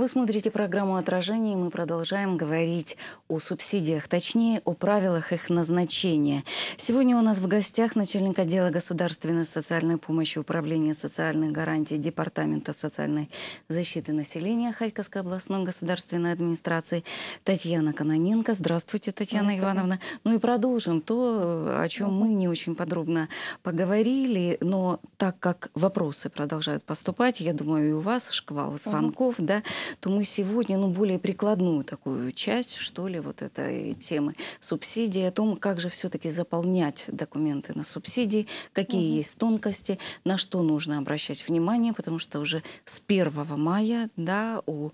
Вы смотрите программу «Отражение», и мы продолжаем говорить о субсидиях, точнее, о правилах их назначения. Сегодня у нас в гостях начальник отдела государственной социальной помощи Управления социальных гарантий Департамента социальной защиты населения Харьковской областной государственной администрации Татьяна Каноненко. Здравствуйте, Татьяна Здравствуйте. Ивановна. Ну и продолжим то, о чем мы не очень подробно поговорили, но так как вопросы продолжают поступать, я думаю, и у вас шквал звонков, да, то мы сегодня ну, более прикладную такую часть, что ли, вот этой темы. Субсидии, о том, как же все-таки заполнять документы на субсидии, какие угу. есть тонкости, на что нужно обращать внимание, потому что уже с 1 мая да, у,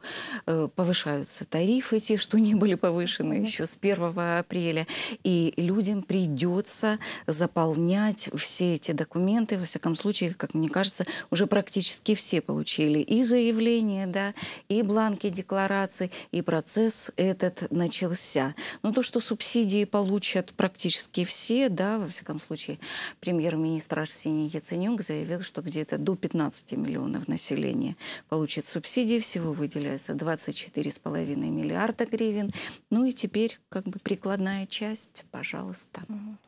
э, повышаются тарифы, те, что не были повышены угу. еще с 1 апреля, и людям придется заполнять все эти документы, во всяком случае, как мне кажется, уже практически все получили и заявление, да, и бланки деклараций, и процесс этот начался. Но то, что субсидии получат практически все, да, во всяком случае, премьер-министр Арсений Яценюк заявил, что где-то до 15 миллионов населения получит субсидии, всего выделяется 24,5 миллиарда гривен. Ну и теперь как бы прикладная часть, пожалуйста.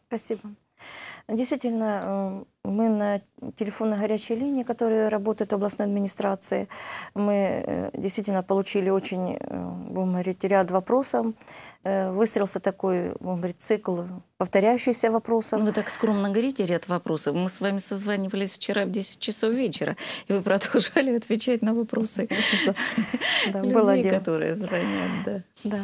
Спасибо. Действительно, э, мы на телефонной горячей линии, которая работает в областной администрации, мы э, действительно получили очень, э, будем говорить, ряд вопросов. Выстроился такой, будем говорить, цикл повторяющихся вопросов. Ну, вы так скромно говорите ряд вопросов. Мы с вами созванивались вчера в 10 часов вечера, и вы продолжали отвечать на вопросы людей, которые звонят. Да.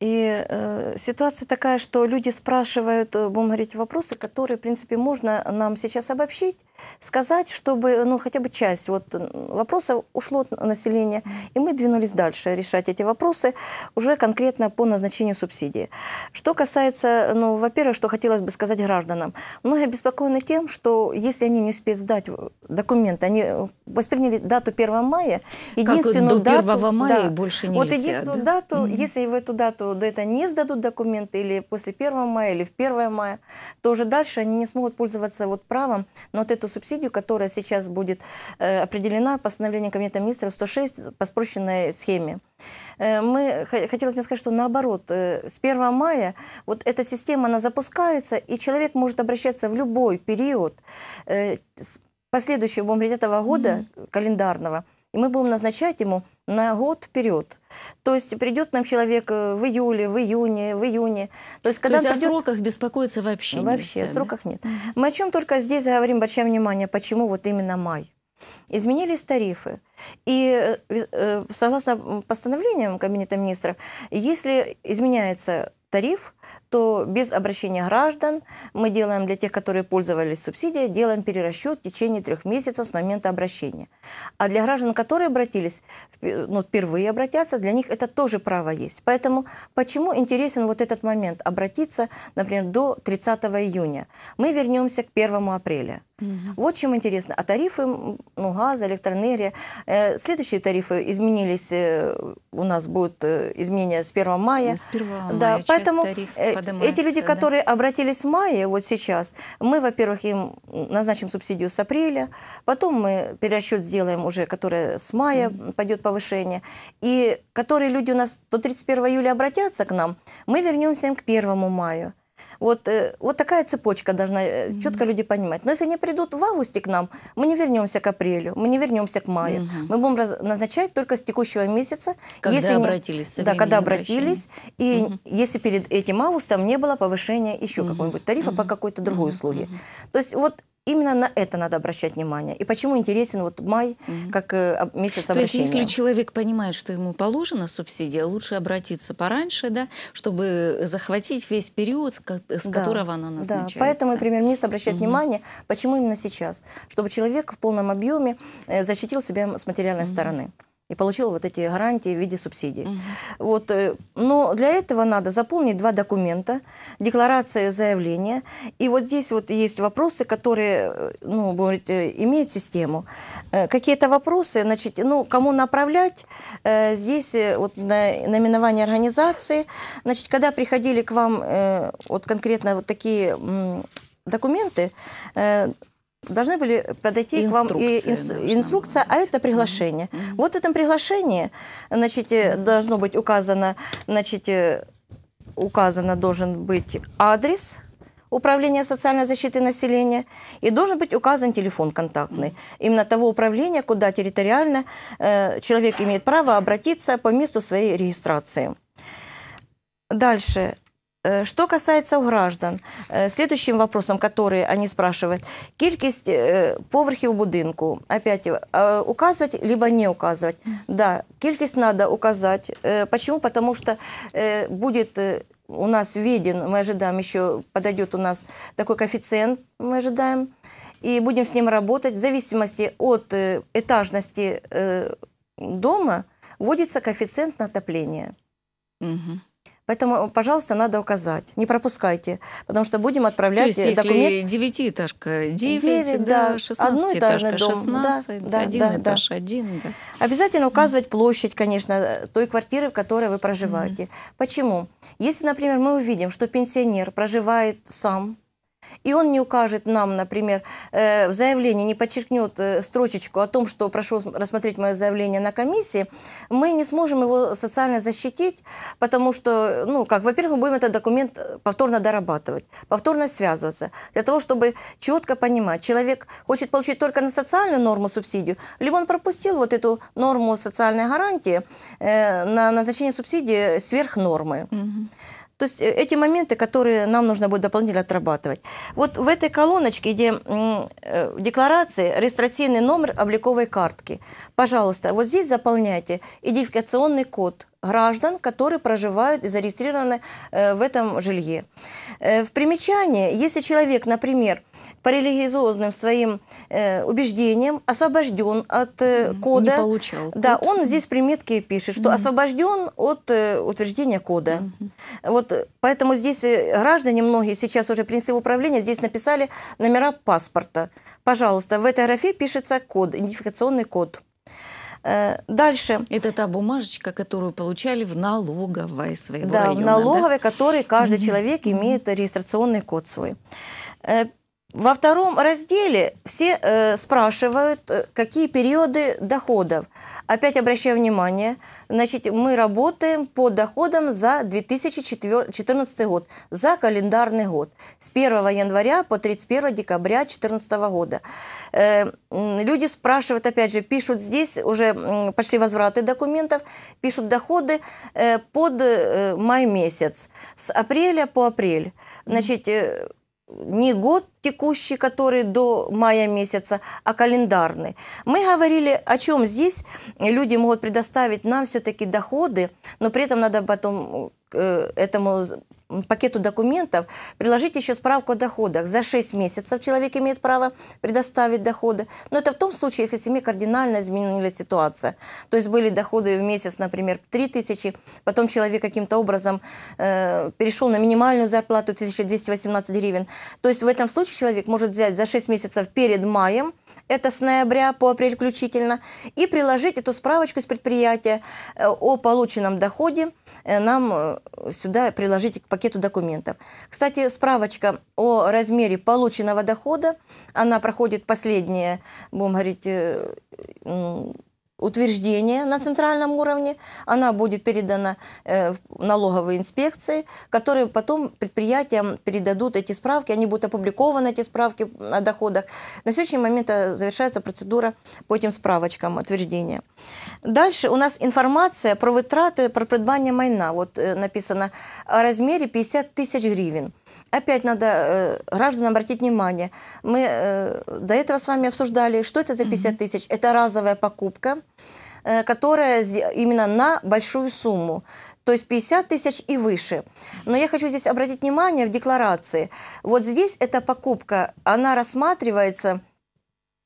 И э, ситуация такая, что люди спрашивают, э, будем говорить, вопросы, которые, в принципе, можно нам сейчас обобщить, сказать, чтобы, ну, хотя бы часть вот э, вопросов ушло от населения, и мы двинулись дальше решать эти вопросы уже конкретно по назначению субсидии. Что касается, ну, во-первых, что хотелось бы сказать гражданам, многие обеспокоены тем, что если они не успеют сдать документы, они восприняли дату 1 мая, единственную как до 1 дату, мая да, больше нельзя. Вот единственную да? дату, mm-hmm. если в эту дату до этого не сдадут документы или после 1 мая, или в 1 мая, то уже дальше они не смогут пользоваться вот правом на вот эту субсидию, которая сейчас будет э, определена постановлением Комитета министров 106 по спрощенной схеме. Э, мы, хотелось бы сказать, что наоборот, э, с 1 мая вот эта система, она запускается, и человек может обращаться в любой период э, последующего, будем говорить, этого года mm -hmm. календарного, и мы будем назначать ему на год вперед. То есть придет нам человек э, в июле, в июне, в июне. То есть, когда То есть придет... о сроках беспокоиться вообще Вообще, нельзя, о сроках да? нет. Мы о чем только здесь говорим, обращаем внимание, почему вот именно май. Изменились тарифы. И э, э, согласно постановлениям Кабинета министров, если изменяется тариф, то без обращения граждан мы делаем для тех, которые пользовались субсидией, делаем перерасчет в течение трех месяцев с момента обращения. А для граждан, которые обратились, ну, впервые обратятся, для них это тоже право есть. Поэтому почему интересен вот этот момент обратиться, например, до 30 июня? Мы вернемся к 1 апреля. Угу. Вот чем интересно. А тарифы, ну, газ, электроэнергия. Э, следующие тарифы изменились, э, у нас будут э, изменения с 1 мая. С 1 мая да, поэтому тарифы Э, поднимается. Эти люди, да. которые обратились в мае, вот сейчас, мы, во-первых, им назначим субсидию с апреля, потом мы перерасчет сделаем уже, которая с мая mm-hmm. пойдет повышение, и которые люди у нас до 31 июля обратятся к нам, мы вернемся им к 1 мая. Вот, э, вот такая цепочка должна mm э, четко люди понимать. Но если они придут в августе к нам, мы не вернемся к апрелю, мы не вернемся к маю. mm Мы будем раз, назначать только с текущего месяца. Когда если обратились. Не, да, когда обратились. И mm если перед этим августом не было повышения еще mm какого-нибудь тарифа mm по какой-то другой mm услуге. mm То есть вот Именно на это надо обращать внимание. И почему интересен вот май mm как э, месяц обращения. То есть если человек понимает, что ему положена субсидия, лучше обратиться пораньше, да, чтобы захватить весь период, с, ко да. которого она назначается. Да. Поэтому премьер-министр обращает mm внимание, почему именно сейчас, чтобы человек в полном объеме э, защитил себя с материальной mm стороны и получила вот эти гарантии в виде субсидий. Угу. Вот, э, но для этого надо заполнить два документа, декларация и заявление. И вот здесь вот есть вопросы, которые э, ну, будет имеют систему. Э, какие-то вопросы, значит, ну, кому направлять, здесь вот на наименование организации. Значит, когда приходили к вам вот конкретно вот такие документы, Должны были подойти к вам и инструкция, а это приглашение. Mm-hmm. Вот в этом приглашении, значит, э, должно быть указано, значит, э, указано должен быть адрес, управления социальной защиты населения, и должен быть указан телефон контактный. Именно того управления, куда территориально э, человек имеет право обратиться по месту своей регистрации. Дальше. Э, что касается граждан, э, следующим вопросом, который они спрашивают, кількість поверхів будинку, опять э, указывать, либо не указывать. Да, кількість надо указать. Почему? Потому что будет у нас виден, мы ожидаем еще, подойдет у нас такой коэффициент, мы ожидаем, и будем с ним работать. В зависимости от этажности дома вводится коэффициент на отопление. Угу. Поэтому, э, пожалуйста, надо указать. Не пропускайте, потому что будем отправлять То есть, э, документ... если девятиэтажка, девять, да, 16 этажка, 16, да, да, один да, этаж, да. один. Да. Обязательно указывать площадь, конечно, э, той квартиры, в которой вы проживаете. Mm -hmm. Почему? Если, например, мы увидим, что пенсионер проживает сам, и он не укажет нам, например, э, в заявлении, не подчеркнет э, строчечку о том, что прошу рассмотреть мое заявление на комиссии, мы не сможем его социально защитить, потому что, ну, как, во-первых, мы будем этот документ повторно дорабатывать, повторно связываться, для того, чтобы четко понимать, человек хочет получить только на социальную норму субсидию, либо он пропустил вот эту норму социальной гарантии э, на назначение субсидии сверх нормы. Угу. То есть э, эти моменты, которые нам нужно будет дополнительно отрабатывать. Вот в этой колоночке, где в э, декларации регистрационный номер обликовой картки, пожалуйста, вот здесь заполняйте идентификационный код граждан, которые проживают и зарегистрированы э, в этом жилье. Э, в примечании, если человек, например, по религиозным своим э, убеждениям освобожден от э, кода. Не получал. Да, он здесь в приметке пишет, что mm освобожден от э, утверждения кода. Mm -hmm. Вот э, поэтому здесь граждане многие сейчас уже принесли в управление, здесь написали номера паспорта. Пожалуйста, в этой графе пишется код, идентификационный код. Э, дальше. Это та бумажечка, которую получали в налоговой своего Да, района, в налоговой, да? который каждый mm-hmm. человек имеет регистрационный код свой. Э, во втором разделе все э, спрашивают, э, какие периоды доходов. Опять обращаю внимание, значит, мы работаем по доходам за 2014 год, за календарный год, с 1 января по 31 декабря 2014 года. Э, люди спрашивают, опять же, пишут здесь, уже пошли возвраты документов, пишут доходы э, под э, май месяц, с апреля по апрель. Значит, э, не год текущий, который до мая месяца, а календарный. Мы говорили, о чем здесь люди могут предоставить нам все-таки доходы, но при этом надо потом Э, этому пакету документов приложить еще справку о доходах. За 6 месяцев человек имеет право предоставить доходы. Но это в том случае, если семье кардинально изменилась ситуация. То есть были доходы в месяц, например, 3 тысячи, потом человек каким-то образом э, перешел на минимальную зарплату 1218 гривен. То есть в этом случае человек может взять за 6 месяцев перед маем это с ноября по апрель включительно, и приложить эту справочку с предприятия э, о полученном доходе э, нам э, сюда приложить к пакету документов. Кстати, справочка о размере полученного дохода, она проходит последние, будем говорить, утверждение на центральном уровне, она будет передана э, налоговой инспекции, которые потом предприятиям передадут эти справки, они будут опубликованы, эти справки о доходах. На сегодняшний момент э, завершается процедура по этим справочкам утверждения. Дальше у нас информация про вытраты, про придбание майна. Вот э, написано о размере 50 тысяч гривен. Опять надо э, гражданам обратить внимание. Мы э, до этого с вами обсуждали, что это за 50 тысяч. Это разовая покупка, э, которая именно на большую сумму. То есть 50 тысяч и выше. Но я хочу здесь обратить внимание в декларации. Вот здесь эта покупка, она рассматривается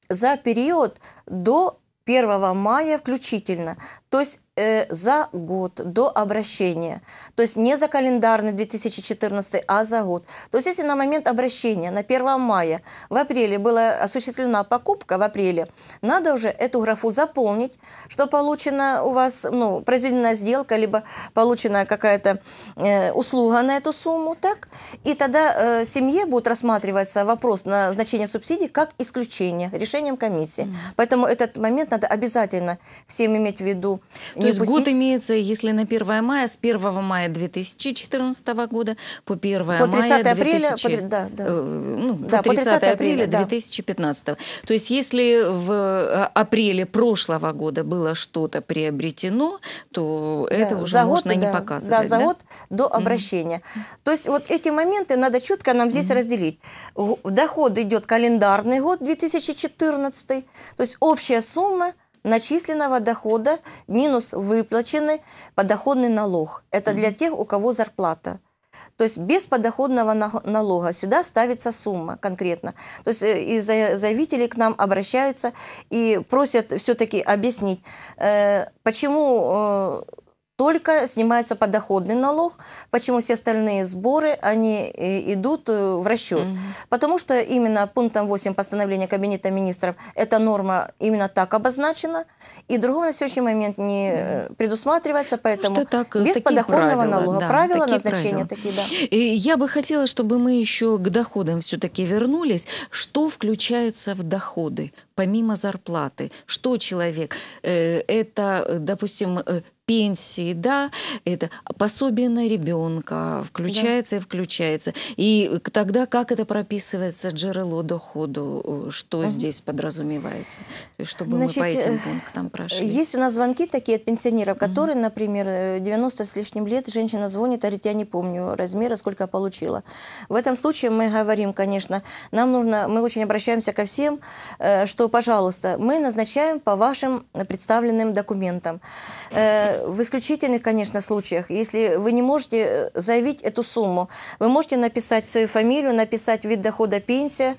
за период до 1 мая включительно. То есть э, за год до обращения. То есть не за календарный 2014, а за год. То есть если на момент обращения, на 1 мая, в апреле была осуществлена покупка, в апреле, надо уже эту графу заполнить, что получена у вас, ну, произведена сделка, либо получена какая-то э, услуга на эту сумму, так? И тогда э, семье будет рассматриваться вопрос на значение субсидий как исключение решением комиссии. Mm Поэтому этот момент надо обязательно всем иметь в виду то есть год имеется, если на 1 мая, с 1 мая 2014 года по 1 по 30 мая 30, апреля 2015. Да. То есть если в э, апреле прошлого года было что-то приобретено, то да, это уже за можно год, не да, показывать. Да, за да? год до обращения. Mm -hmm. То есть вот эти моменты надо четко нам здесь mm -hmm. разделить. Доход идет календарный год 2014, то есть общая сумма начисленного дохода минус выплаченный подоходный налог. Это для тех, у кого зарплата. То есть без подоходного налога сюда ставится сумма конкретно. То есть э, и заявители к нам обращаются и просят все-таки объяснить, э, почему э, только снимается подоходный налог, почему все остальные сборы, они э, идут э, в расчет. Mm -hmm. Потому что именно пунктом 8 постановления Кабинета министров эта норма именно так обозначена, и другого на сегодняшний момент не mm -hmm. предусматривается, ну, поэтому что так, без подоходного правила, налога. Да, правила такие назначения правила. такие, да. И я бы хотела, чтобы мы еще к доходам все-таки вернулись. Что включается в доходы? помимо зарплаты, что человек, это, допустим, пенсии, да, это пособие на ребенка включается да. и включается. И тогда как это прописывается джерело доходу, что угу. здесь подразумевается, чтобы Значит, мы по этим э, пунктам прошли. Есть у нас звонки такие от пенсионеров, которые, угу. например, 90 э, с лишним лет женщина звонит, говорит, я не помню размера, сколько получила. В этом случае мы говорим, конечно, нам нужно, мы очень обращаемся ко всем, э, что, пожалуйста, мы назначаем по вашим представленным документам. В исключительных, конечно, случаях, если вы не можете э, заявить эту сумму, вы можете написать свою фамилию, написать вид дохода пенсия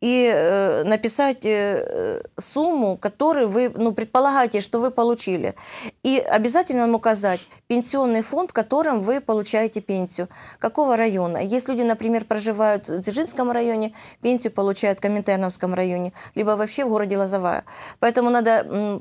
и э, написать э, сумму, которую вы ну, предполагаете, что вы получили. И обязательно нам указать пенсионный фонд, в котором вы получаете пенсию, какого района. Если люди, например, проживают в Дзержинском районе, пенсию получают в Коминтерновском районе, либо вообще в городе Лозовая. Поэтому надо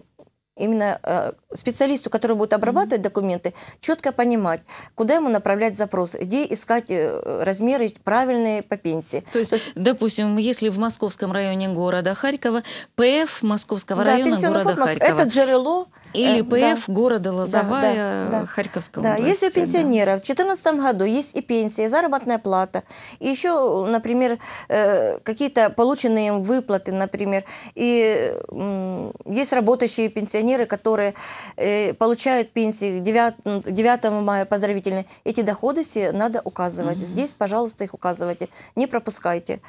именно э, специалисту, который будет обрабатывать mm-hmm. документы, четко понимать, куда ему направлять запрос, где искать э, размеры правильные по пенсии. То есть, То есть допустим, если в московском районе города Харькова, ПФ московского да, района города фонд, Харькова. Это джерело. Или э, ПФ да, города Лозовая да, да, Харьковского да, области. Есть у пенсионеров. Да. В 2014 году есть и пенсия, и заработная плата. И еще, например, э, какие-то полученные им выплаты, например. И есть работающие пенсионеры пенсионеры, которые э, получают пенсии 9, 9 мая поздравительные, эти доходы все надо указывать. Угу. Здесь, пожалуйста, их указывайте, не пропускайте.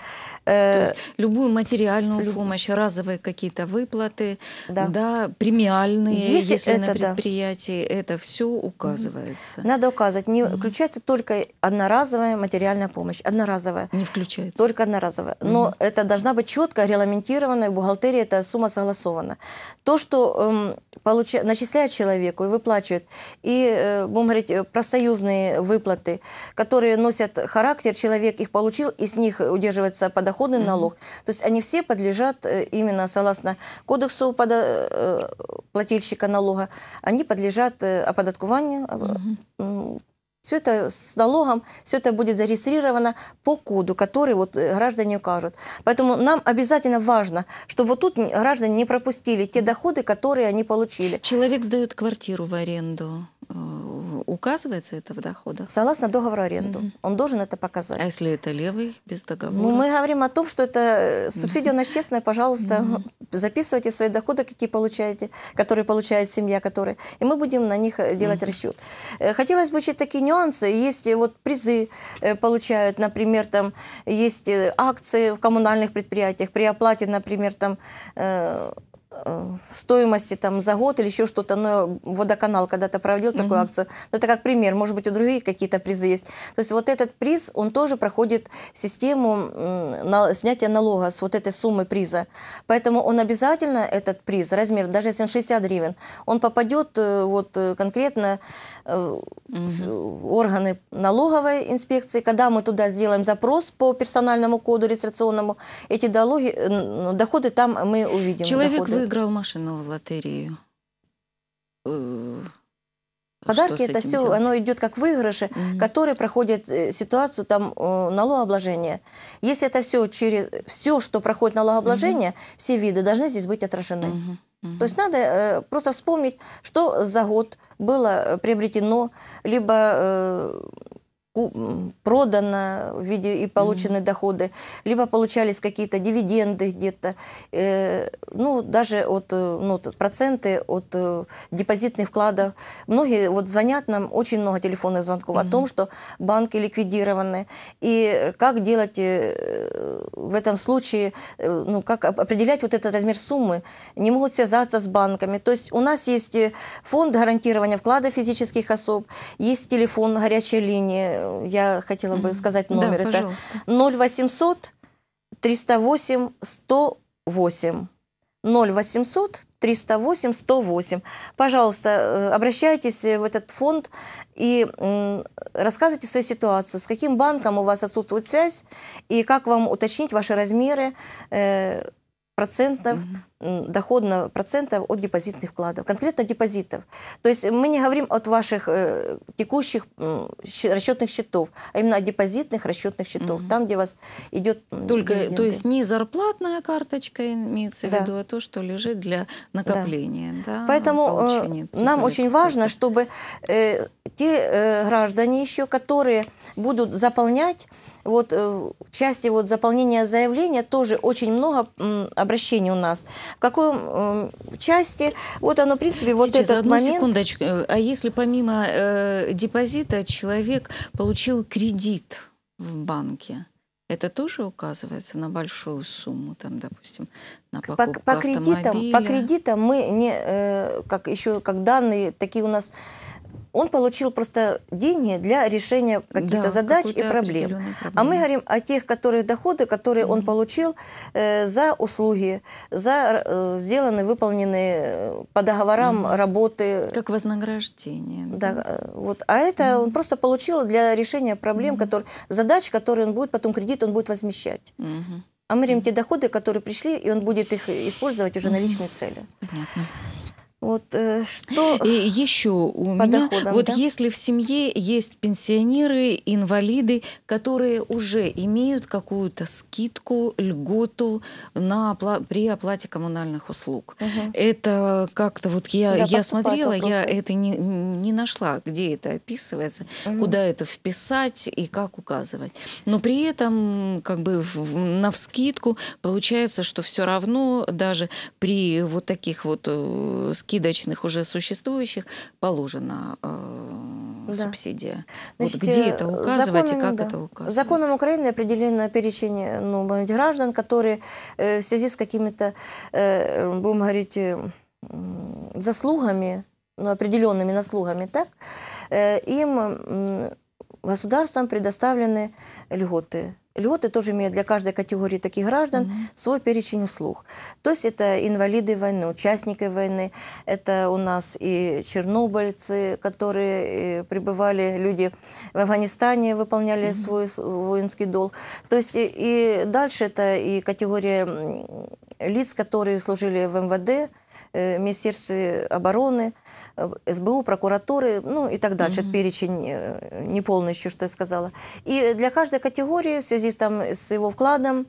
Э, То есть любую материальную люб... помощь, разовые какие-то выплаты, да. Да, премиальные, если, если это, на предприятии, да. это все указывается. Надо указывать. Не угу. включается только одноразовая материальная помощь. Одноразовая. Не включается. Только одноразовая. Но угу. это должна быть четко регламентированная в бухгалтерии, эта сумма согласована. То, что эм, получ... начисляют человеку и выплачивают И, э, будем говорить, э, профсоюзные выплаты, которые носят характер, человек их получил, и с них удерживается подоходный mm-hmm. налог. То есть они все подлежат э, именно согласно кодексу подо... плательщика налога, они подлежат оподаткованию, mm-hmm. Все это с налогом, все это будет зарегистрировано по коду, который вот э, граждане укажут. Поэтому нам обязательно важно, чтобы вот тут граждане не пропустили те доходы, которые они получили. Человек сдает квартиру в аренду э, указывается это в доходах? Согласно договору аренду. Угу. Он должен это показать. А если это левый, без договора? Ну, мы говорим о том, что это э, субсидия у нас честная, пожалуйста, угу. записывайте свои доходы, какие получаете, которые получает семья, которые. И мы будем на них э, делать угу. расчет. Э, хотелось бы учить такие нюансы. Есть вот призы получают, например, там есть акции в коммунальных предприятиях при оплате, например, там в стоимости там за год или еще что-то, но водоканал когда-то проводил mm -hmm. такую акцию. Но ну, это как пример, может быть, у других какие-то призы есть. То есть вот этот приз, он тоже проходит систему на, снятия налога с вот этой суммы приза. Поэтому он обязательно, этот приз, размер, даже если он 60 гривен, он попадет э, вот э, конкретно mm -hmm. в органы налоговой инспекции. Когда мы туда сделаем запрос по персональному коду регистрационному, эти дологи, доходы там мы увидим. Человек доходы выиграл машину в лотерею. Э, Подарки это все, делать? оно идет как выигрыши, Mm -hmm. которые проходят э, ситуацию там э, налогообложения. Если это все через все, что проходит налогообложение, Mm -hmm. все виды должны здесь быть отражены. Угу. Mm -hmm. То есть надо э, просто вспомнить, что за год было приобретено, либо э, продано в виде и получены mm-hmm. доходы, либо получались какие-то дивиденды где-то, э, ну, даже от, э, ну, проценты от э, депозитных вкладов. Многие вот звонят нам, очень много телефонных звонков mm-hmm. о том, что банки ликвидированы, и как делать э, в этом случае, э, ну, как определять вот этот размер суммы, не могут связаться с банками. То есть у нас есть э, фонд гарантирования вкладов физических особ, есть телефон горячей линии, я хотела бы сказать номер. Да, Это пожалуйста. 0800 308 108. 0800 308 108. Пожалуйста, э, обращайтесь в этот фонд и рассказывайте свою ситуацию, с каким банком у вас отсутствует связь и как вам уточнить ваши размеры, э, процентов, доходного процентов от депозитных вкладов, конкретно депозитов. То есть мы не говорим от ваших э, текущих э, расчетных счетов, а именно о депозитных расчетных счетов, mm там, где у вас идет Только, дивиденды. то есть не зарплатная карточка имеется да. в виду, а то, что лежит для накопления. Да. Да, Поэтому э, нам очень важно, чтобы э, те э, граждане еще, которые будут заполнять вот э, в части вот заполнения заявления тоже очень много обращений у нас. В какой части? Вот оно, в принципе, вот Сейчас, этот одну момент... секундочку. А если помимо э, депозита человек получил кредит в банке, это тоже указывается на большую сумму, там, допустим, на покупку по, по кредитам, автомобиля? По кредитам мы не, э, как еще как данные, такие у нас он получил просто деньги для решения каких-то да, задач и проблем. А мы говорим о тех, которые доходы, которые mm -hmm. он получил э, за услуги, за э, сделанные, выполненные э, по договорам mm -hmm. работы. Как вознаграждение. Да, да э, вот. А это mm -hmm. он просто получил для решения проблем, mm -hmm. которые, задач, которые он будет, потом кредит он будет возмещать. Mm -hmm. А мы говорим те доходы, которые пришли, и он будет их использовать уже mm -hmm. на личные цели. Понятно. Вот э, что и еще у по меня доходам, вот да? если в семье есть пенсионеры, инвалиды, которые уже имеют какую-то скидку, льготу на опла при оплате коммунальных услуг, угу. это как-то вот я да, я смотрела, я это не не нашла, где это описывается, угу. куда это вписать и как указывать, но при этом как бы на вскидку получается, что все равно даже при вот таких вот скидках э, скидочных уже существующих положена э, да. субсидия. Значит, вот где это э, указывать законом, и как да. это указывать? Законом Украины определено перечень ну, граждан, которые э, в связи с какими-то, э, будем говорить, э, заслугами, ну, определенными заслугами, так, э, им э, государством предоставлены льготы Льготы тоже имеют для каждой категории таких граждан mm-hmm. свой перечень услуг. То есть это инвалиды войны, участники войны, это у нас и чернобыльцы, которые пребывали, люди в Афганистане выполняли mm-hmm. свой воинский долг. То есть и, и дальше это и категория лиц, которые служили в МВД, в Министерстве обороны, СБУ, прокуратуры, ну и так дальше, mm -hmm. перечень э, неполный еще, что я сказала. И для каждой категории в связи там, с его вкладом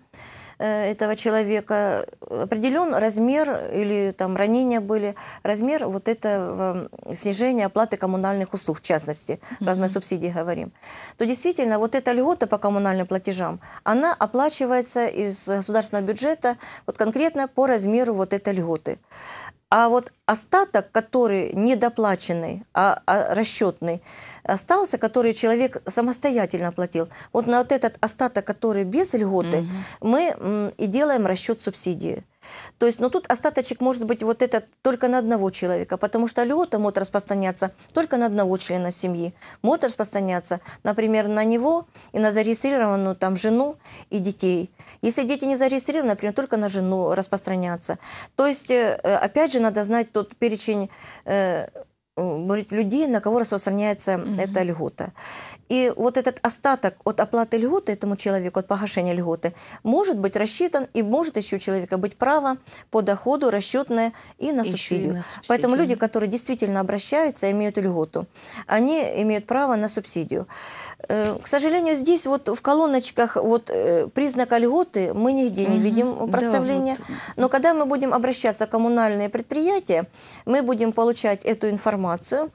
э, этого человека определен размер или там ранения были, размер вот этого снижения оплаты коммунальных услуг, в частности, mm-hmm. раз мы о субсидии говорим, то действительно вот эта льгота по коммунальным платежам, она оплачивается из государственного бюджета вот конкретно по размеру вот этой льготы. А вот остаток, который недоплаченный, а, а расчетный, остался, который человек самостоятельно платил. Вот на вот этот остаток, который без льготы, угу. мы и делаем расчет субсидии. То есть, но ну, тут остаточек может быть вот этот только на одного человека, потому что аллиота может распространяться только на одного члена семьи. Может распространяться, например, на него и на зарегистрированную там жену и детей. Если дети не зарегистрированы, например, только на жену распространяться. То есть, э, опять же, надо знать тот перечень э, людей, на кого распространяется угу. эта льгота. И вот этот остаток от оплаты льготы этому человеку, от погашения льготы, может быть рассчитан, и может еще у человека быть право по доходу расчетное и на, субсидию. И на субсидию. Поэтому люди, которые действительно обращаются, имеют льготу, они имеют право на субсидию. Э, к сожалению, здесь вот в колоночках вот э, признака льготы мы нигде не угу. видим проставления. Да, вот. Но когда мы будем обращаться в коммунальные предприятия, мы будем получать эту информацию информацию.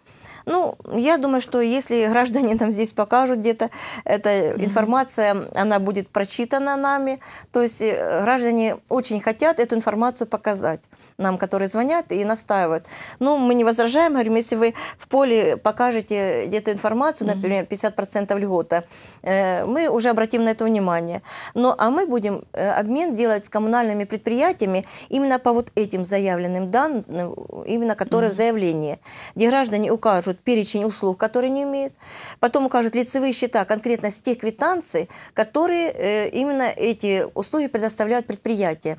Ну, я думаю, что если граждане там здесь покажут где-то, эта информация, она будет прочитана нами. То есть э, граждане очень хотят эту информацию показать нам, которые звонят и настаивают. Ну, мы не возражаем, говорим, если вы в поле покажете где-то информацию, например, 50% льгота, Э, мы уже обратим на это внимание. Но ну, а мы будем э, обмен делать с коммунальными предприятиями именно по вот этим заявленным данным, именно которые mm в заявлении, где граждане укажут перечень услуг, которые не имеют, потом укажут лицевые счета конкретно с тех квитанций, которые э, именно эти услуги предоставляют предприятия.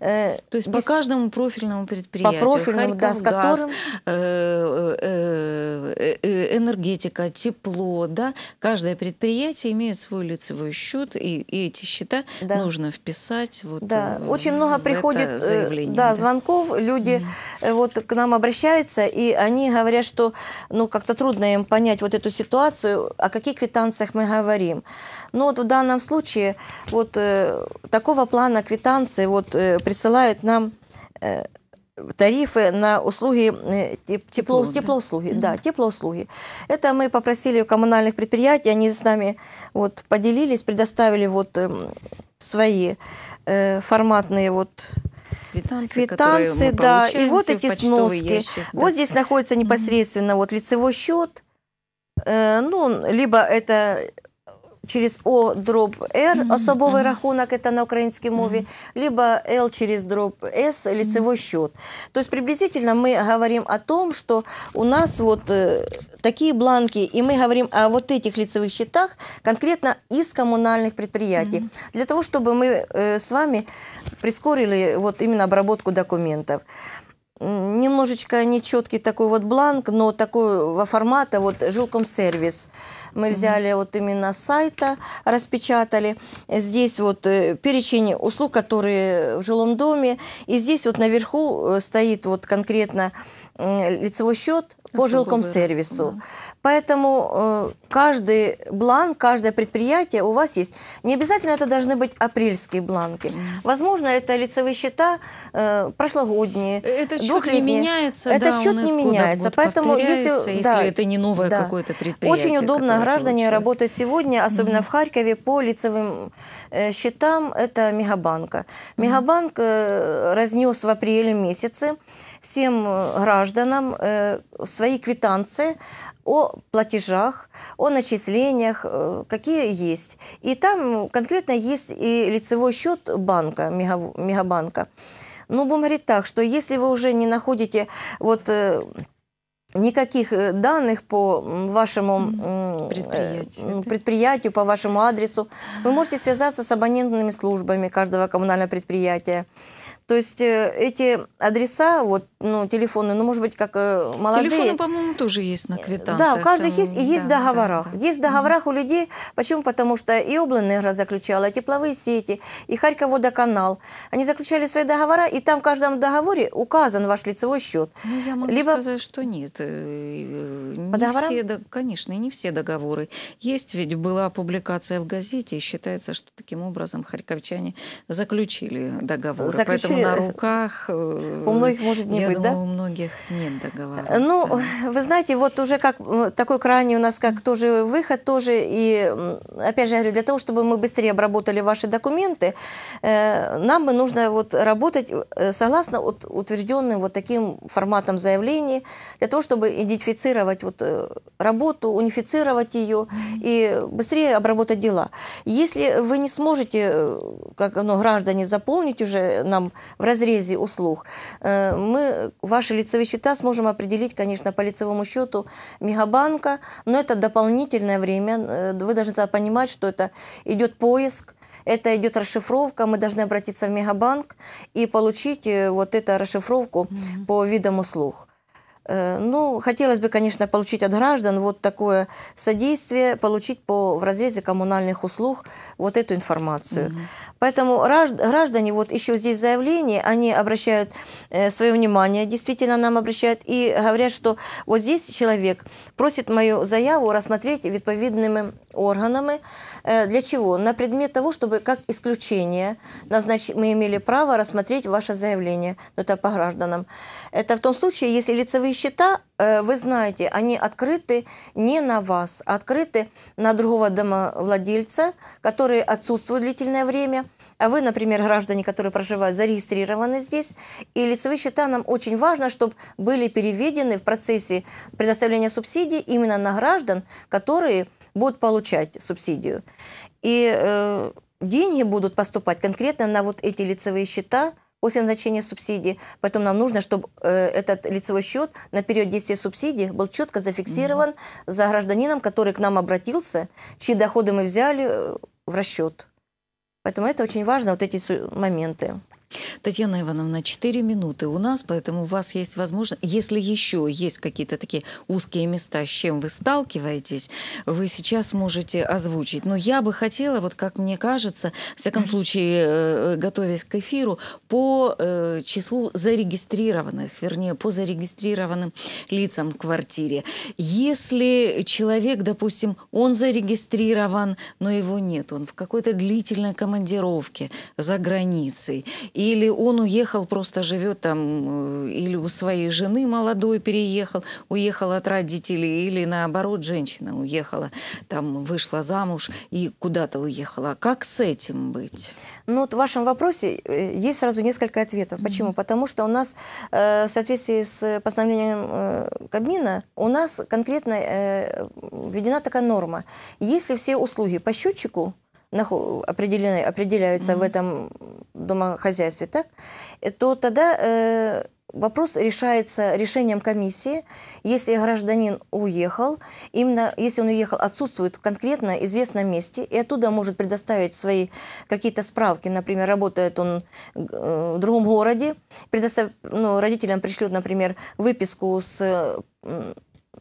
Э, То есть без... по каждому профильному предприятию. По профильному, да, с которым... Э, э, энергетика, тепло, да, каждое предприятие имеет свой лицевой счет, и, и эти счета да. нужно вписать. Вот, да, очень много приходит заявление, да, да. звонков, люди mm. вот к нам обращаются, и они говорят, что ну как-то трудно им понять вот эту ситуацию, о каких квитанциях мы говорим. Но ну, вот в данном случае вот такого плана квитанции вот присылают нам тарифы на услуги тепло, тепло, теплоуслуги. Да. да, теплоуслуги. Это мы попросили у коммунальных предприятий, они с нами вот поделились, предоставили вот эм, свои э, форматные вот квитанции, квитанции да, и вот эти сноски. Ящик, да. Вот здесь находится непосредственно вот лицевой счет, э, ну, либо это через О дроб Р, особовий рахунок, это на українській мові, либо Л через дроб С, лицевой счет. То есть приблизительно мы говорим о том, что у нас вот э, такие бланки, и мы говорим о вот этих лицевых счетах конкретно из коммунальных предприятий. Mm -hmm. Для того, чтобы мы э, с вами прискорили вот именно обработку документов немножечко нечеткий такой вот бланк, но такой во формата, вот жилкомсервис. Мы взяли вот именно с сайта, распечатали. Здесь вот э, перечень услуг, которые в жилом доме. И здесь вот наверху э, стоит вот конкретно лицевой счет, по жилкомсервису. Да. Поэтому э, каждый бланк, каждое предприятие у вас есть. Не обязательно это должны быть апрельские бланки. Mm. Возможно, это лицевые счета э, прошлогодние, э, Этот счет не меняется. Этот да, счет не меняется. Поэтому если, если да, это не новое да. какое-то предприятие. Очень удобно граждане получилось. работать сегодня, особенно mm. в Харькове, по лицевым э, счетам. Это Мегабанка. Mm. Мегабанк э, разнес в апреле месяце всем гражданам свои квитанции о платежах, о начислениях, какие есть. И там конкретно есть и лицевой счет банка, мегабанка. Но ну, будем говорить так, что если вы уже не находите вот э, никаких э, данных по вашему э, предприятию, предприятию да? по вашему адресу, вы можете связаться с абонентными службами каждого коммунального предприятия. То есть э, эти адреса, вот, ну, телефоны, ну, может быть, как э, молодые. Телефоны, по-моему, тоже есть на квитанциях. Да, у каждого там, есть, и есть да, в договорах. Да, да. Есть в договорах mm у людей. Почему? Потому что и Облэнерго заключала, и тепловые сети, и Харьководоканал. Они заключали свои договора, и там в каждом договоре указан ваш лицевой счет. Ну, я могу Либо... сказать, что нет. Э, не договорам? все, конечно, не все договоры. Есть ведь была публикация в газете, и считается, что таким образом харьковчане заключили договор. Заключили... Поэтому на руках... Э, у многих может не я быть, думаю, да? у многих нет договора. Э, ну, да. вы знаете, вот уже как э, такой крайний у нас как тоже выход, тоже и, опять же, я говорю, для того, чтобы мы быстрее обработали ваши документы, нам бы нужно вот работать согласно вот утвержденным вот таким форматам заявлений, для того, чтобы идентифицировать вот Э, работу, унифицировать ее и быстрее обработать дела. Если вы не сможете, э, как оно, граждане, заполнить уже нам в разрезе услуг, э, мы ваши лицевые счета сможем определить, конечно, по лицевому счету мегабанка, но это дополнительное время. Вы должны понимать, что это идет поиск, это идет расшифровка, мы должны обратиться в Мегабанк и получить вот эту расшифровку mm -hmm. по видам услуг. Э, ну, хотелось бы, конечно, получить от граждан вот такое содействие, получить по, в разрезе коммунальных услуг вот эту информацию. Mm Поэтому граждане, вот еще здесь заявление, они обращают э, свое внимание, действительно нам обращают, и говорят, что вот здесь человек просит мою заяву рассмотреть відповідними органами. Э, для чего? На предмет того, чтобы как исключение мы имели право рассмотреть ваше заявление. Ну, это по гражданам. Это в том случае, если лицевые счета, э, вы знаете, они открыты не на вас, а открыты на другого домовладельца, который отсутствует длительное время. А вы, например, граждане, которые проживают, зарегистрированы здесь. И лицевые счета нам очень важно, чтобы были переведены в процессе предоставления субсидий именно на граждан, которые будут получать субсидию. И э, деньги будут поступать конкретно на вот эти лицевые счета – после назначения субсидии. Поэтому нам нужно, чтобы э, этот лицевой счет на период действия субсидии был четко зафиксирован угу. за гражданином, который к нам обратился, чьи доходы мы взяли э, в расчет. Поэтому это очень важно, вот эти моменты. Татьяна Ивановна, 4 минуты у нас, поэтому у вас есть возможность, если еще есть какие-то такие узкие места, с чем вы сталкиваетесь, вы сейчас можете озвучить. Но я бы хотела, вот как мне кажется, в всяком случае, э, э, готовясь к эфиру, по э, числу зарегистрированных, вернее, по зарегистрированным лицам в квартире. Если человек, допустим, он зарегистрирован, но его нет, он в какой-то длительной командировке за границей, или он уехал, просто живет там, э, или у своей жены молодой переехал, уехал от родителей, или наоборот, женщина уехала, там вышла замуж и куда-то уехала. Как с этим быть? Ну, вот в вашем вопросе э, есть сразу несколько ответов. Почему? Mm -hmm. Потому что у нас, э, в соответствии с постановлением Кабмина, у нас конкретно введена такая норма. Если все услуги по счетчику определены, определяются mm-hmm. в этом домохозяйстве, так, э, то тогда э, вопрос решается решением комиссии. Если гражданин уехал, именно если он уехал, отсутствует в конкретно известном месте, и оттуда может предоставить свои какие-то справки, например, работает он э, в другом городе, предостав... ну, родителям пришлют, например, выписку с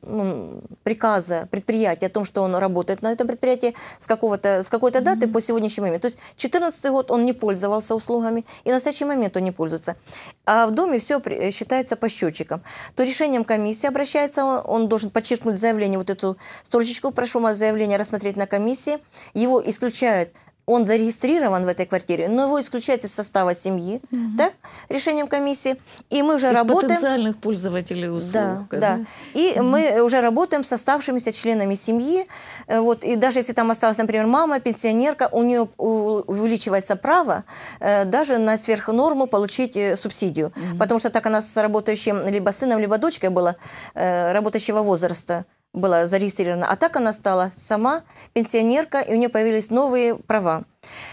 ну, приказа предприятия о том, что он работает на этом предприятии с, какого-то, с какой-то даты mm-hmm. по сегодняшний момент. То есть 2014 год он не пользовался услугами, и на настоящий момент он не пользуется. А в доме все э, считается по счетчикам. То решением комиссии обращается, он должен подчеркнуть заявление, вот эту строчечку, прошу вас заявление рассмотреть на комиссии. Его исключают он зарегистрирован в этой квартире, но его исключают из состава семьи, угу. так, решением комиссии. И мы уже из работаем... потенциальных пользователей услуг. Да, да. да. И угу. мы уже работаем с оставшимися членами семьи. Э, вот, и даже если там осталась, например, мама, пенсионерка, у нее увеличивается право э, даже на сверхнорму получить э, субсидию. Угу. Потому что так она с работающим либо сыном, либо дочкой была работающего возраста была зарегистрирована, а так она стала сама пенсионерка, и у нее появились новые права.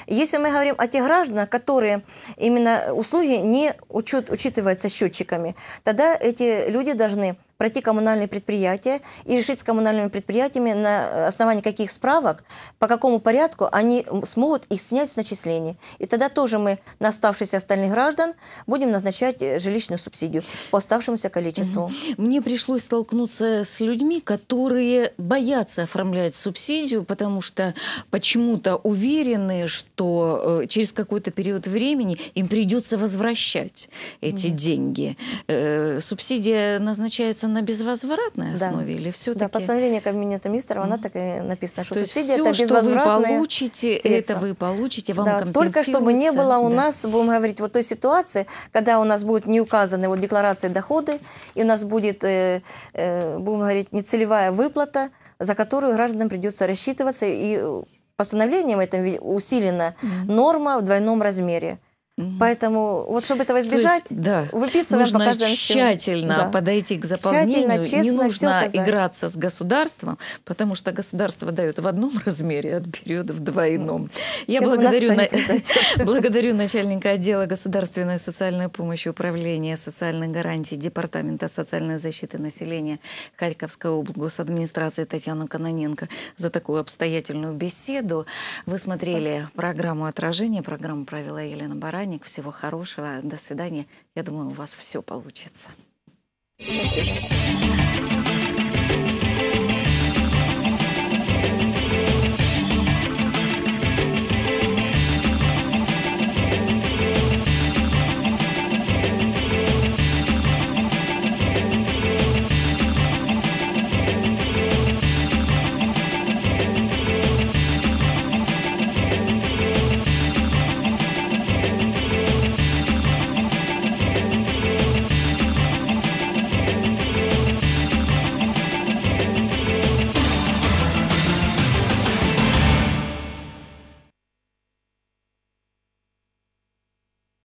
Если мы говорим о тех гражданах, которые именно услуги не учет, учитываются счетчиками, тогда эти люди должны пройти коммунальные предприятия и решить с коммунальными предприятиями, на основании каких справок, по какому порядку они смогут их снять с начислений. И тогда тоже мы на оставшихся остальных граждан будем назначать э, жилищную субсидию по оставшемуся количеству. Мне пришлось столкнуться с людьми, которые боятся оформлять субсидию, потому что почему-то уверены, что э, через какой-то период времени им придется возвращать эти деньги. Э, субсидия назначается Выплачивается на безвозвратной основе да. или все-таки? Да, постановление Кабинета министров, mm она так и написано, что То субсидия все, это что вы получите, средства. это вы получите, вам да, Только чтобы не было у да. нас, будем говорить, вот той ситуации, когда у нас будут не указаны вот декларации доходы, и у нас будет, э, э, будем говорить, нецелевая выплата, за которую гражданам придется рассчитываться и э, постановлением этом усилена mm-hmm. норма в двойном размере. Угу. Поэтому вот чтобы этого избежать, есть, да, выписываем, нужно тщательно Да. подойти к заполнению. честно, Не нужно играться с государством, потому что государство дает в одном размере, отберет а в двойном. Я благодарю, на... благодарю начальника отдела государственной социальной помощи Управления социальных гарантий Департамента социальной защиты населения Харьковской области администрации Татьяну Каноненко за такую обстоятельную беседу. Вы смотрели Спасибо. программу «Отражение», программу провела Елена Барань праздник, всего хорошего, до свидания. Я думаю, у вас все получится. Спасибо.